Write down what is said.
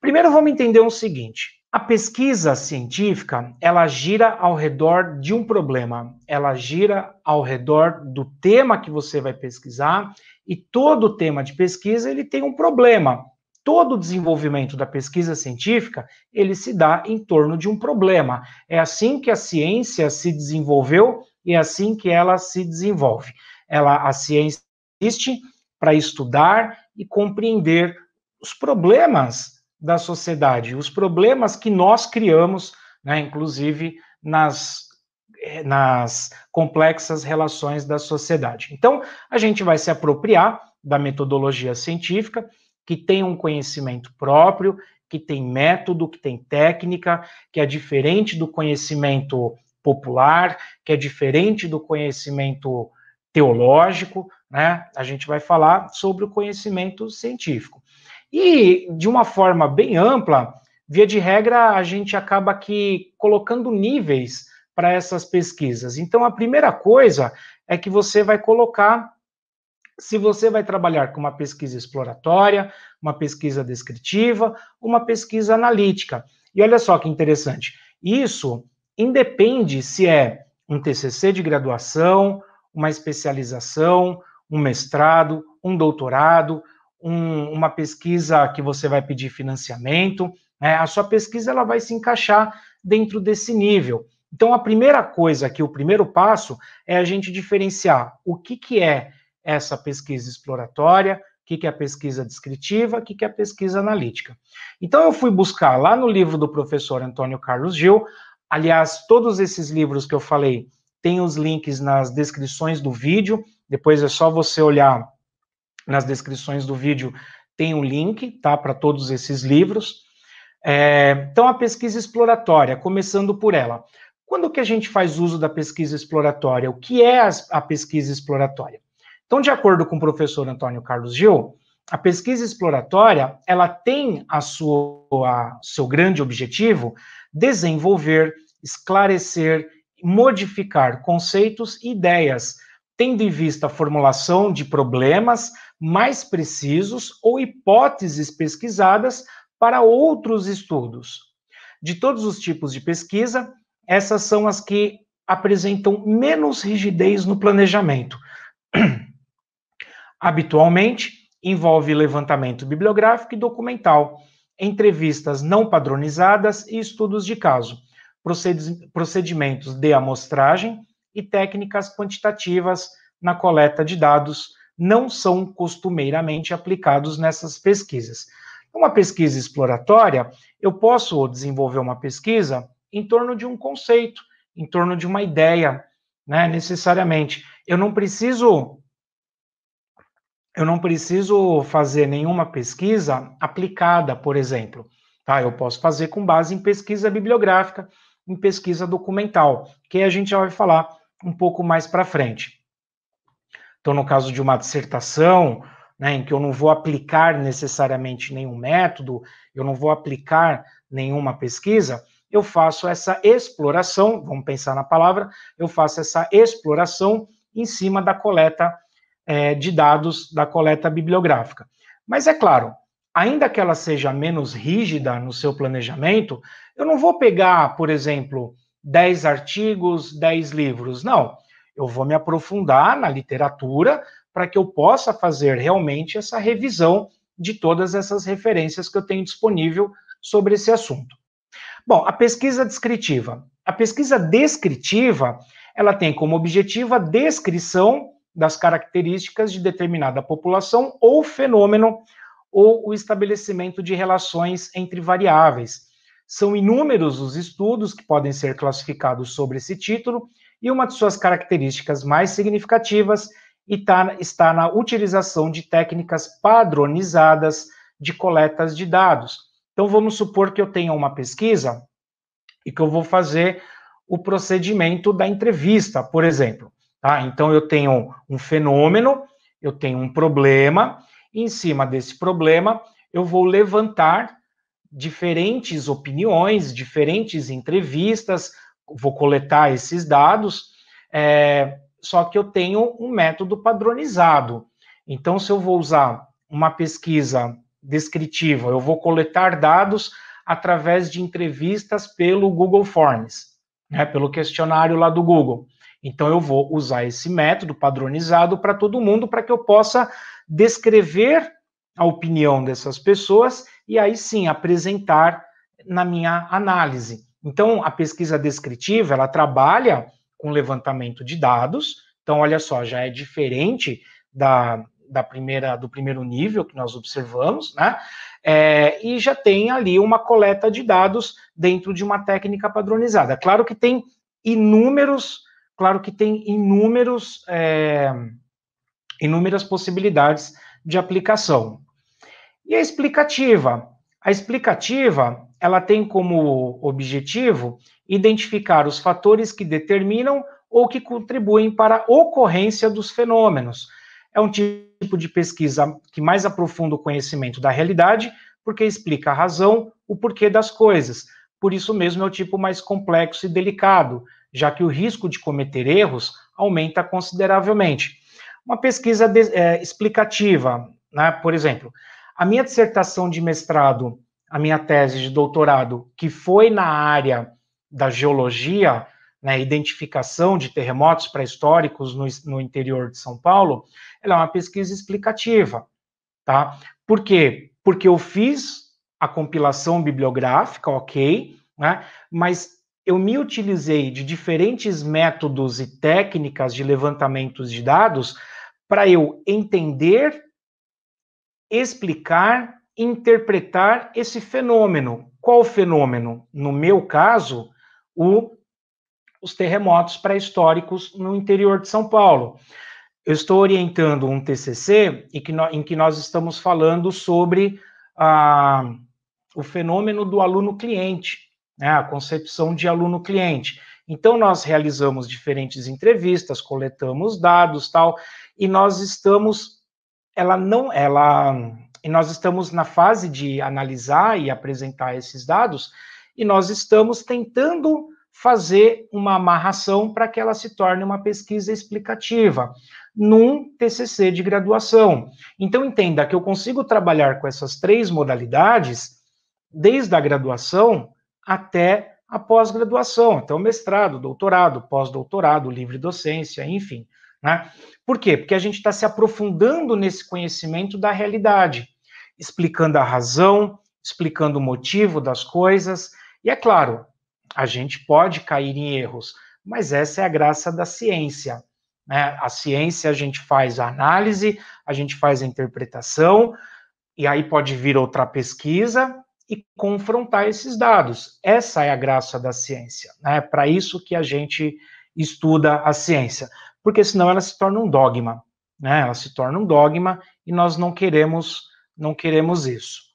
Primeiro vamos entender o seguinte: a pesquisa científica, ela gira ao redor de um problema, ela gira ao redor do tema que você vai pesquisar, e todo tema de pesquisa, ele tem um problema. Todo o desenvolvimento da pesquisa científica, ele se dá em torno de um problema. É assim que a ciência se desenvolveu e é assim que ela se desenvolve. Ela a ciência existe para estudar e compreender os problemas da sociedade, os problemas que nós criamos, né, inclusive nas, eh, nas complexas relações da sociedade. Então, a gente vai se apropriar da metodologia científica, que tem um conhecimento próprio, que tem método, que tem técnica, que é diferente do conhecimento popular, que é diferente do conhecimento teológico, né? A gente vai falar sobre o conhecimento científico. E, de uma forma bem ampla, via de regra, a gente acaba aqui colocando níveis para essas pesquisas. Então, a primeira coisa é que você vai colocar se você vai trabalhar com uma pesquisa exploratória, uma pesquisa descritiva, uma pesquisa analítica. E olha só que interessante, isso independe se é um TCC de graduação, uma especialização, um mestrado, um doutorado, um, uma pesquisa que você vai pedir financiamento, né? a sua pesquisa ela vai se encaixar dentro desse nível. Então, a primeira coisa aqui, o primeiro passo, é a gente diferenciar o que, que é essa pesquisa exploratória, o que, que é a pesquisa descritiva, o que, que é a pesquisa analítica. Então, eu fui buscar lá no livro do professor Antônio Carlos Gil, aliás, todos esses livros que eu falei, tem os links nas descrições do vídeo, depois é só você olhar nas descrições do vídeo tem um link, tá, para todos esses livros. É, então, a pesquisa exploratória, começando por ela. Quando que a gente faz uso da pesquisa exploratória? O que é a pesquisa exploratória? Então, de acordo com o professor Antônio Carlos Gil, a pesquisa exploratória, ela tem a sua seu grande objetivo desenvolver, esclarecer, modificar conceitos e ideias tendo em vista a formulação de problemas mais precisos ou hipóteses pesquisadas para outros estudos. De todos os tipos de pesquisa, essas são as que apresentam menos rigidez no planejamento. Habitualmente, envolve levantamento bibliográfico e documental, entrevistas não padronizadas e estudos de caso, procedimentos de amostragem e técnicas quantitativas na coleta de dados não são costumeiramente aplicados nessas pesquisas. Uma pesquisa exploratória, eu posso desenvolver uma pesquisa em torno de um conceito, em torno de uma ideia, né, necessariamente. Eu não preciso eu não preciso fazer nenhuma pesquisa aplicada, por exemplo. Tá? Eu posso fazer com base em pesquisa bibliográfica, em pesquisa documental, que a gente já vai falar um pouco mais para frente. Então, no caso de uma dissertação, né, em que eu não vou aplicar necessariamente nenhum método, eu não vou aplicar nenhuma pesquisa, eu faço essa exploração, vamos pensar na palavra, eu faço essa exploração em cima da coleta é, de dados, da coleta bibliográfica. Mas é claro, ainda que ela seja menos rígida no seu planejamento, eu não vou pegar, por exemplo, 10 artigos, 10 livros. Não, eu vou me aprofundar na literatura para que eu possa fazer realmente essa revisão de todas essas referências que eu tenho disponível sobre esse assunto. Bom, a pesquisa descritiva. A pesquisa descritiva, ela tem como objetivo a descrição das características de determinada população ou fenômeno ou o estabelecimento de relações entre variáveis são inúmeros os estudos que podem ser classificados sobre esse título, e uma de suas características mais significativas está na utilização de técnicas padronizadas de coletas de dados. Então, vamos supor que eu tenha uma pesquisa e que eu vou fazer o procedimento da entrevista, por exemplo. Tá? Então, eu tenho um fenômeno, eu tenho um problema, e em cima desse problema, eu vou levantar diferentes opiniões, diferentes entrevistas, vou coletar esses dados, é, só que eu tenho um método padronizado. Então, se eu vou usar uma pesquisa descritiva, eu vou coletar dados através de entrevistas pelo Google Forms, né, pelo questionário lá do Google. Então, eu vou usar esse método padronizado para todo mundo, para que eu possa descrever a opinião dessas pessoas e aí sim apresentar na minha análise. Então, a pesquisa descritiva, ela trabalha com levantamento de dados. Então, olha só, já é diferente da, da primeira do primeiro nível que nós observamos, né? É, e já tem ali uma coleta de dados dentro de uma técnica padronizada. Claro que tem inúmeros, claro que tem inúmeros, é, inúmeras possibilidades de aplicação. E a explicativa? A explicativa, ela tem como objetivo identificar os fatores que determinam ou que contribuem para a ocorrência dos fenômenos. É um tipo de pesquisa que mais aprofunda o conhecimento da realidade, porque explica a razão, o porquê das coisas. Por isso mesmo é o tipo mais complexo e delicado, já que o risco de cometer erros aumenta consideravelmente. Uma pesquisa de, é, explicativa, né? por exemplo, a minha dissertação de mestrado, a minha tese de doutorado, que foi na área da geologia, né, identificação de terremotos pré-históricos no, no, interior de São Paulo, ela é uma pesquisa explicativa, tá? Por quê? Porque eu fiz a compilação bibliográfica, ok, né, mas eu me utilizei de diferentes métodos e técnicas de levantamentos de dados para eu entender explicar, interpretar esse fenômeno. Qual fenômeno? No meu caso, o, os terremotos pré-históricos no interior de São Paulo. Eu estou orientando um TCC em que, no, em que nós estamos falando sobre ah, o fenômeno do aluno-cliente, né, a concepção de aluno-cliente. Então, nós realizamos diferentes entrevistas, coletamos dados, tal, e nós estamos ela não, ela, e nós estamos na fase de analisar e apresentar esses dados, e nós estamos tentando fazer uma amarração para que ela se torne uma pesquisa explicativa num TCC de graduação. Então entenda que eu consigo trabalhar com essas três modalidades desde a graduação até a pós-graduação, até o então, mestrado, doutorado, pós-doutorado, livre docência, enfim. Né? Por quê? Porque a gente está se aprofundando nesse conhecimento da realidade, explicando a razão, explicando o motivo das coisas. E é claro, a gente pode cair em erros, mas essa é a graça da ciência. Né? A ciência a gente faz a análise, a gente faz a interpretação, e aí pode vir outra pesquisa e confrontar esses dados. Essa é a graça da ciência, né? É para isso que a gente estuda a ciência porque senão ela se torna um dogma, né? Ela se torna um dogma e nós não queremos não queremos isso.